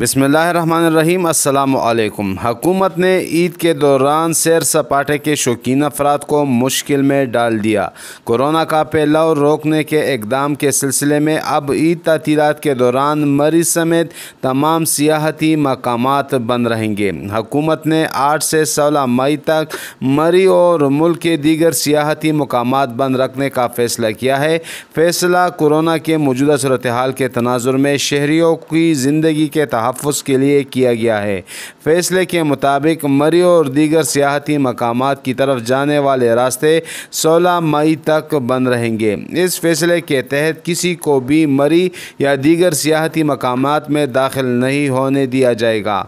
बसमीम हकूमत ने ईद के दौरान सैर सपाटे के शौकीन अफराद को मुश्किल में डाल दिया कोरोना का फैलाव रोकने के इकदाम के सिलसिले में अब ईद तातीलत के दौरान मरीज समेत तमाम सियाहती मकाम बंद रहेंगे हकूमत ने आठ से सोलह मई तक मरी और मुल्क के दीगर सियाहती मकाम बंद रखने का फ़ैसला किया है फैसला कोरोना के मौजूदा सूरत हाल के तनाजुर में शहरीों की ज़िंदगी के तहत तहफ़ के लिए किया गया है फैसले के मुताबिक मरी और दीगर सियाहती मकाम की तरफ जाने वाले रास्ते सोलह मई तक बंद रहेंगे इस फैसले के तहत किसी को भी मरी या दीगर सियाहती मकाम में दाखिल नहीं होने दिया जाएगा